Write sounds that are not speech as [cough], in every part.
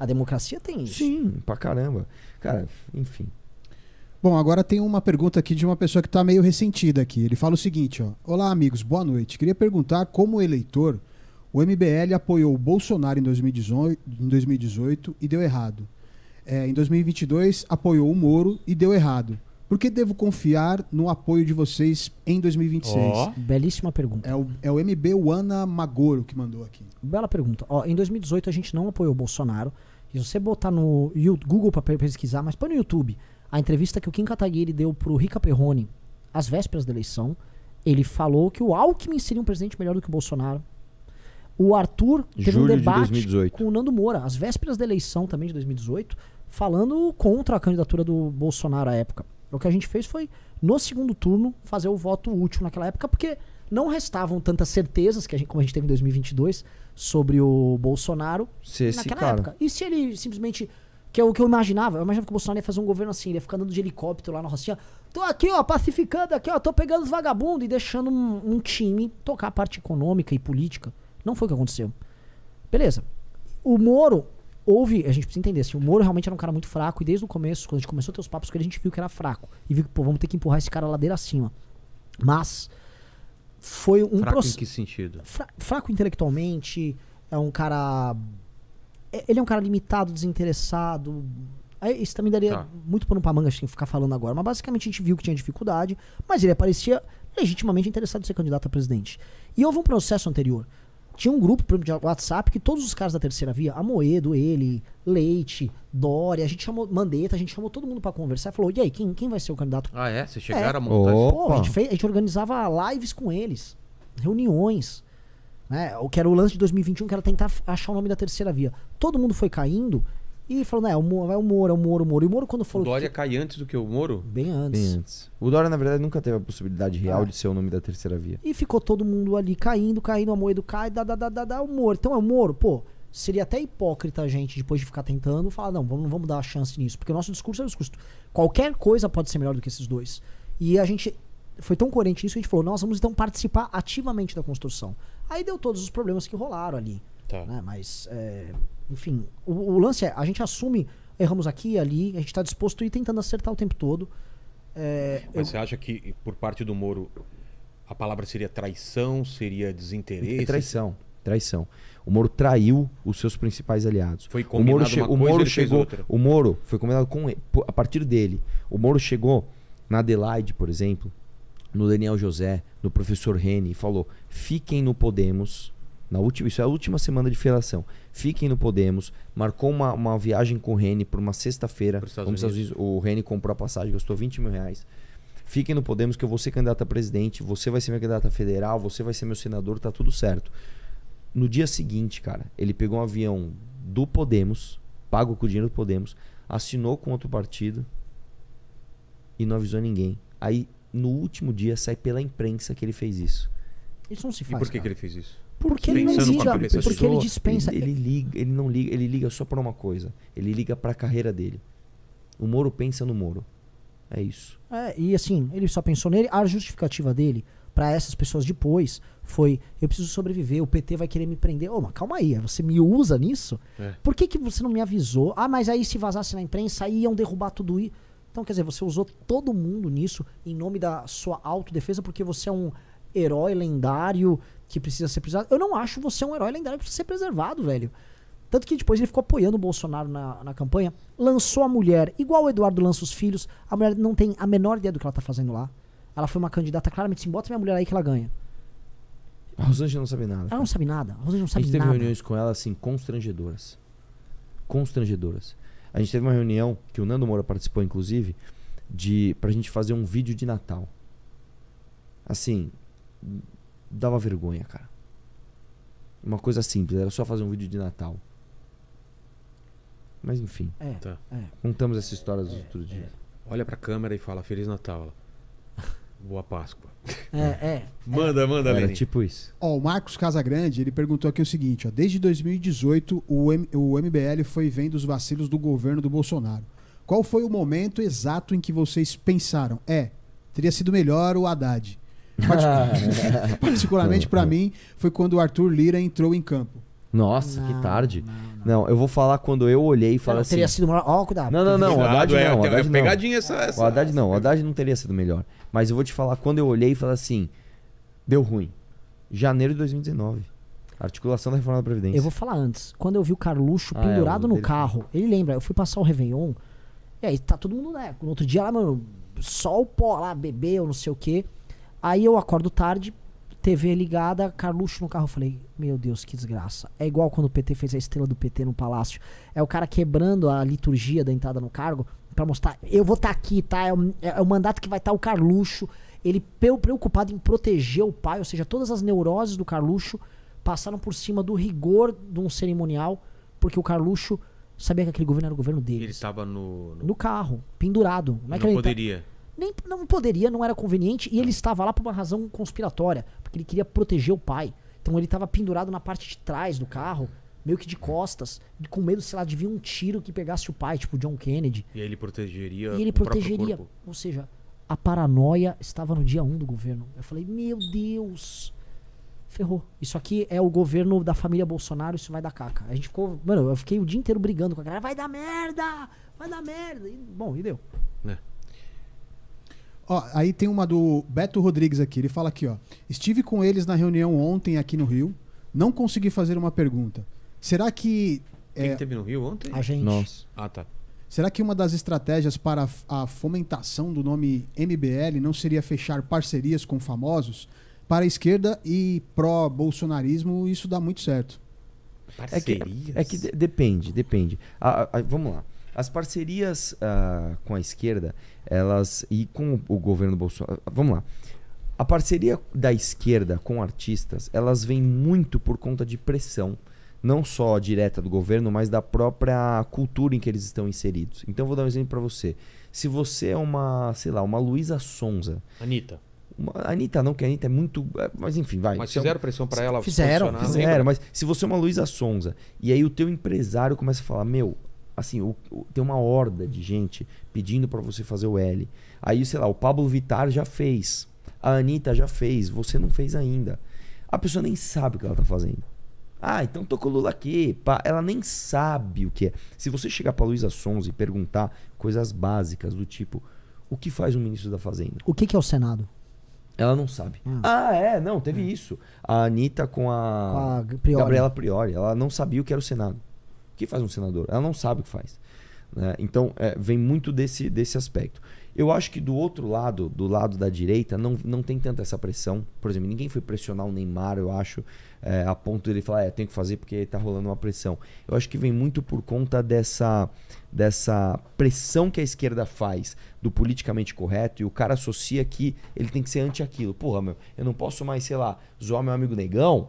A democracia tem isso. Sim, pra caramba. Cara, enfim. Bom, agora tem uma pergunta aqui de uma pessoa que está meio ressentida aqui. Ele fala o seguinte, ó. Olá, amigos, boa noite. Queria perguntar como eleitor, o MBL apoiou o Bolsonaro em 2018, em 2018 e deu errado. É, em 2022, apoiou o Moro e deu errado. Por que devo confiar no apoio de vocês em 2026? Oh. Belíssima pergunta. É o, é o MB Wana Magoro que mandou aqui. Bela pergunta. Ó, em 2018 a gente não apoiou o Bolsonaro, se você botar no Google para pesquisar, mas põe no YouTube a entrevista que o Kim Kataguiri deu pro Rica Perrone às vésperas da eleição, ele falou que o Alckmin seria um presidente melhor do que o Bolsonaro. O Arthur teve Julho um debate de com o Nando Moura, às vésperas da eleição também de 2018, falando contra a candidatura do Bolsonaro à época. O que a gente fez foi, no segundo turno, fazer o voto útil naquela época, porque não restavam tantas certezas que a gente, como a gente teve em 2022 sobre o Bolsonaro se naquela cara. época. E se ele simplesmente que é o que eu imaginava. Eu imaginava que o Bolsonaro ia fazer um governo assim, ele ia ficar andando de helicóptero lá na Rocinha. Tô aqui, ó, pacificando aqui, ó, tô pegando os vagabundos e deixando um, um, time tocar a parte econômica e política. Não foi o que aconteceu. Beleza. O Moro, houve, a gente precisa entender, assim, o Moro realmente era um cara muito fraco e desde o começo, quando a gente começou a ter os papos com ele, a gente viu que era fraco. E viu que, pô, vamos ter que empurrar esse cara ladeira acima. Mas, foi um fraco em que sentido? Fra fraco intelectualmente, é um cara é, ele é um cara limitado, desinteressado. isso também daria tá. muito pano pra manga, acho que ficar falando agora. Mas basicamente a gente viu que tinha dificuldade, mas ele parecia legitimamente interessado em ser candidato a presidente. E houve um processo anterior. Tinha um grupo de WhatsApp que todos os caras da terceira via, Amoedo, ele, Leite, Dória, a gente chamou Mandetta, a gente chamou todo mundo para conversar. Falou, e aí, quem, quem vai ser o candidato? Ah, é? Vocês chegaram é. a montar Pô, a gente, fez, a gente organizava lives com eles, reuniões. Né? O que era o lance de 2021, que era tentar achar o nome da terceira via. Todo mundo foi caindo e falou, né, o Moro, é o Moro, é o Moro, o é Moro. E o Moro quando falou... O Dória que... cai antes do que o Moro? Bem antes. Bem antes. O Dória, na verdade, nunca teve a possibilidade real é. de ser o nome da terceira via. E ficou todo mundo ali caindo, caindo, a moeda cai, dá, dá, dá, dá, dá, o Moro. Então é o Moro, pô, seria até hipócrita a gente, depois de ficar tentando, falar, não, vamos, vamos dar a chance nisso. Porque o nosso discurso é o discurso. Qualquer coisa pode ser melhor do que esses dois. E a gente foi tão coerente nisso, a gente falou, nós vamos então participar ativamente da construção. Aí deu todos os problemas que rolaram ali. Tá. Né? Mas... É enfim, o, o lance é, a gente assume, erramos aqui e ali, a gente está disposto a ir tentando acertar o tempo todo. É, Mas eu... você acha que, por parte do Moro, a palavra seria traição, seria desinteresse? É traição, traição. O Moro traiu os seus principais aliados. Foi combinado o Moro, che... o Moro chegou, o Moro foi combinado com ele, a partir dele. O Moro chegou na Adelaide, por exemplo, no Daniel José, no professor Rene e falou: "Fiquem no Podemos, na última, isso é a última semana de federação. Fiquem no Podemos. Marcou uma, uma viagem com o Rene por uma sexta-feira. O Rene comprou a passagem, gastou 20 mil reais. Fiquem no Podemos, que eu vou ser candidato a presidente, você vai ser meu candidato federal, você vai ser meu senador, tá tudo certo. No dia seguinte, cara, ele pegou um avião do Podemos, pago com o dinheiro do Podemos, assinou com outro partido e não avisou ninguém. Aí, no último dia, sai pela imprensa que ele fez isso. Isso não se faz. E por que, que ele fez isso? Porque ele não liga, porque ele dispensa. Ele, ele, liga, ele não liga, ele liga só para uma coisa. Ele liga para a carreira dele. O Moro pensa no Moro. É isso. É, e assim, ele só pensou nele. A justificativa dele para essas pessoas depois foi: eu preciso sobreviver, o PT vai querer me prender. Ô, oh, mas calma aí, é, você me usa nisso? É. Por que, que você não me avisou? Ah, mas aí se vazasse na imprensa, aí iam derrubar tudo isso. Então, quer dizer, você usou todo mundo nisso em nome da sua autodefesa porque você é um herói lendário que precisa ser preservado. Eu não acho você um herói lendário que precisa ser preservado, velho. Tanto que depois ele ficou apoiando o Bolsonaro na, na campanha, lançou a mulher, igual o Eduardo lança os filhos, a mulher não tem a menor ideia do que ela tá fazendo lá. Ela foi uma candidata claramente assim, bota minha mulher aí que ela ganha. A Rosângela não sabe nada. Ela cara. não sabe nada. A Rosângela não sabe nada. A gente teve nada. reuniões com ela, assim, constrangedoras. Constrangedoras. A gente teve uma reunião, que o Nando Moura participou, inclusive, de pra gente fazer um vídeo de Natal. Assim, dava vergonha, cara. Uma coisa simples, era só fazer um vídeo de Natal. Mas enfim. É, tá. é. Contamos essa história dos é, outros é. dias. Olha pra câmera e fala Feliz Natal. [laughs] Boa Páscoa. É, [laughs] é. manda, é. manda, Era Leni. tipo isso. Ó, o Marcos Casagrande, ele perguntou aqui o seguinte, ó, desde 2018 o, M o MBL foi vendo os vacilos do governo do Bolsonaro. Qual foi o momento exato em que vocês pensaram, é, teria sido melhor o Haddad? [laughs] Particularmente, para mim, foi quando o Arthur Lira entrou em campo. Nossa, não, que tarde. Não, não. não, eu vou falar quando eu olhei e falei assim. Teria sido melhor. Ó, oh, cuidado. Não, não, não. o Haddad é, não. O Haddad pegadinha essa, essa. O Haddad não. O Haddad não teria sido melhor. Mas eu vou te falar quando eu olhei e falei assim. Deu ruim. Janeiro de 2019. Articulação da reforma da Previdência. Eu vou falar antes. Quando eu vi o Carluxo ah, é, pendurado é, no dele. carro, ele lembra, eu fui passar o Réveillon. E aí tá todo mundo, né? No outro dia lá, mano, o pó lá, bebeu, não sei o quê. Aí eu acordo tarde, TV ligada, Carluxo no carro. Eu falei, meu Deus, que desgraça. É igual quando o PT fez a estrela do PT no Palácio. É o cara quebrando a liturgia da entrada no cargo para mostrar, eu vou estar tá aqui, tá? É o, é, é o, mandato que vai estar tá o Carluxo. Ele preocupado em proteger o pai, ou seja, todas as neuroses do Carluxo passaram por cima do rigor de um cerimonial, porque o Carluxo sabia que aquele governo era o governo dele. Ele estava no, no, no... carro, pendurado. é não que ele tá poderia. Tá? Nem, não poderia, não era conveniente, e ele estava lá por uma razão conspiratória, porque ele queria proteger o pai. Então ele estava pendurado na parte de trás do carro, meio que de costas, com medo, sei lá, de vir um tiro que pegasse o pai, tipo John Kennedy. E ele protegeria. E ele protegeria. Ou seja, a paranoia estava no dia 1 um do governo. Eu falei, meu Deus, ferrou. Isso aqui é o governo da família Bolsonaro, isso vai dar caca. A gente ficou, mano, eu fiquei o dia inteiro brigando com a galera, vai dar merda, vai dar merda. E, bom, e deu. Né? Ó, aí tem uma do Beto Rodrigues aqui. Ele fala aqui, ó. Estive com eles na reunião ontem aqui no Rio. Não consegui fazer uma pergunta. Será que. Quem é, teve no Rio ontem? A gente. Nós. Ah, tá. Será que uma das estratégias para a fomentação do nome MBL não seria fechar parcerias com famosos? Para a esquerda e pró-bolsonarismo, isso dá muito certo. Parcerias? É que, é que depende, depende. Ah, ah, vamos lá. As parcerias uh, com a esquerda, elas. e com o governo Bolsonaro. Ah, vamos lá. A parceria da esquerda com artistas, elas vêm muito por conta de pressão, não só direta do governo, mas da própria cultura em que eles estão inseridos. Então vou dar um exemplo para você. Se você é uma, sei lá, uma Luísa Sonza. Anitta. Uma, Anitta não, que a Anitta é muito. É, mas enfim, vai. Mas fizeram é um, pressão para ela Fizeram, fizeram. Mas se você é uma Luísa Sonza e aí o teu empresário começa a falar: Meu, Assim, o, o, tem uma horda de gente pedindo para você fazer o L. Aí, sei lá, o Pablo Vitar já fez. A Anitta já fez. Você não fez ainda. A pessoa nem sabe o que ela tá fazendo. Ah, então tô com o Lula aqui. Pá. Ela nem sabe o que é. Se você chegar pra Luísa Sons e perguntar coisas básicas do tipo: o que faz um ministro da Fazenda? O que, que é o Senado? Ela não sabe. Hum. Ah, é, não, teve hum. isso. A Anitta com a, com a Priori. Gabriela Priori, ela não sabia o que era o Senado que faz um senador? Ela não sabe o que faz. Né? Então, é, vem muito desse, desse aspecto. Eu acho que do outro lado, do lado da direita, não, não tem tanta essa pressão. Por exemplo, ninguém foi pressionar o Neymar, eu acho, é, a ponto dele falar, é, tem que fazer porque está rolando uma pressão. Eu acho que vem muito por conta dessa, dessa pressão que a esquerda faz do politicamente correto e o cara associa que ele tem que ser anti aquilo. Porra, meu, eu não posso mais, sei lá, zoar meu amigo negão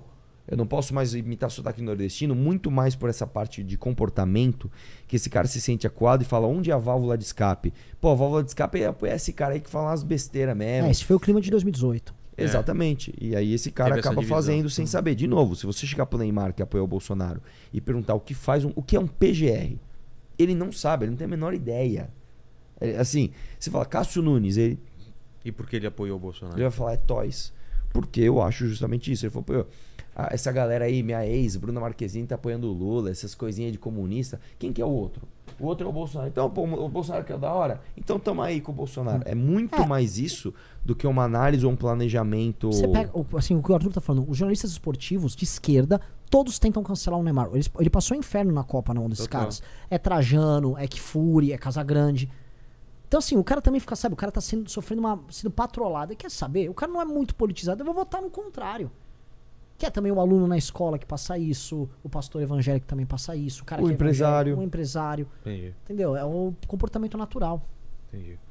eu não posso mais imitar sotaque nordestino, muito mais por essa parte de comportamento, que esse cara se sente acuado e fala onde é a válvula de escape. Pô, a válvula de escape é, é esse cara aí que fala as besteiras mesmo. É, esse foi o clima de 2018. É. Exatamente. E aí esse cara Teve acaba fazendo sem hum. saber. De novo, se você chegar pro Neymar que apoiou o Bolsonaro e perguntar o que faz um, o que é um PGR, ele não sabe, ele não tem a menor ideia. É, assim, você fala Cássio Nunes, ele E por que ele apoiou o Bolsonaro? Ele vai falar é toys. Porque eu acho justamente isso. Ele falou, pô, essa galera aí, minha ex, Bruna Marquezine tá apoiando o Lula, essas coisinhas de comunista. Quem que é o outro? O outro é o Bolsonaro. Então, pô, o Bolsonaro que é da hora? Então tamo aí com o Bolsonaro. É muito é. mais isso do que uma análise ou um planejamento. Você pega, assim, o que o Arthur tá falando, os jornalistas esportivos de esquerda, todos tentam cancelar o Neymar. Ele, ele passou inferno na Copa na mão desses Total. caras. É Trajano, é Kifuri, é Casagrande. Então, assim, o cara também fica, sabe, o cara tá sendo, sofrendo uma. sendo patrolado. quer saber? O cara não é muito politizado, eu vou votar no contrário que é também o um aluno na escola que passa isso, o pastor evangélico também passa isso, o cara o que é empresário. O empresário. Entendi. Entendeu? É o comportamento natural. Entendi.